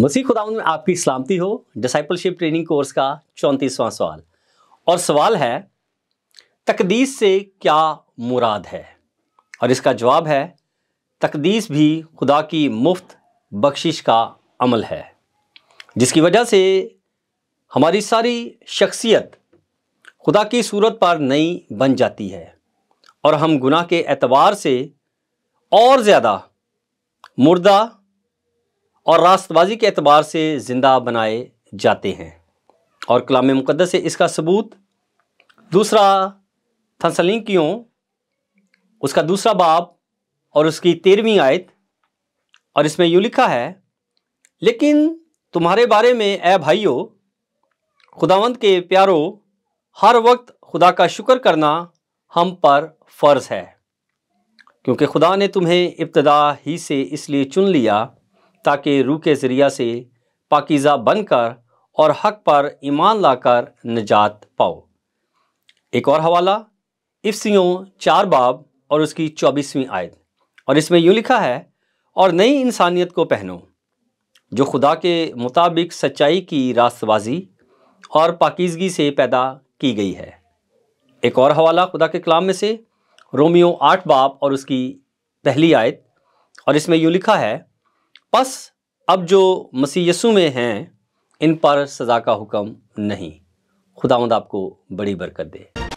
मसीह खुदाउन में आपकी सलामती हो डिसाइपलशिप ट्रेनिंग कोर्स का चौंतीसवां सवाल और सवाल है तकदीस से क्या मुराद है और इसका जवाब है तकदीस भी खुदा की मुफ्त बख्शिश का अमल है जिसकी वजह से हमारी सारी शख्सियत खुदा की सूरत पर नई बन जाती है और हम गुनाह के एतवार से और ज़्यादा मुर्दा और रास्तबाजी के अतबार से ज़िंदा बनाए जाते हैं और कलाम मुकदस से इसका सबूत दूसरा थसलिंकियों उसका दूसरा बाब और उसकी तेरहवीं आयत और इसमें यूँ लिखा है लेकिन तुम्हारे बारे में ए भाइयों खुदावंद के प्यारों हर वक्त खुदा का शुक्र करना हम पर फ़र्ज़ है क्योंकि खुदा ने तुम्हें इब्तदा ही से इसलिए चुन लिया ताकि रू के ज़रिया से पाकिज़ा बनकर और हक पर ईमान लाकर निजात पाओ एक और हवाला इफ्सियों चार बाब और उसकी चौबीसवीं आयत और इसमें यूँ लिखा है और नई इंसानियत को पहनो जो खुदा के मुताबिक सच्चाई की रास्तबाजी और पाकिजगी से पैदा की गई है एक और हवाला खुदा के कलाम में से रोमियो आठ बाप और उसकी पहली आयत और इसमें यूँ लिखा है बस अब जो मसीह यसु में हैं इन पर सज़ा का हुक्म नहीं खुदावंद आपको बड़ी बरकत दे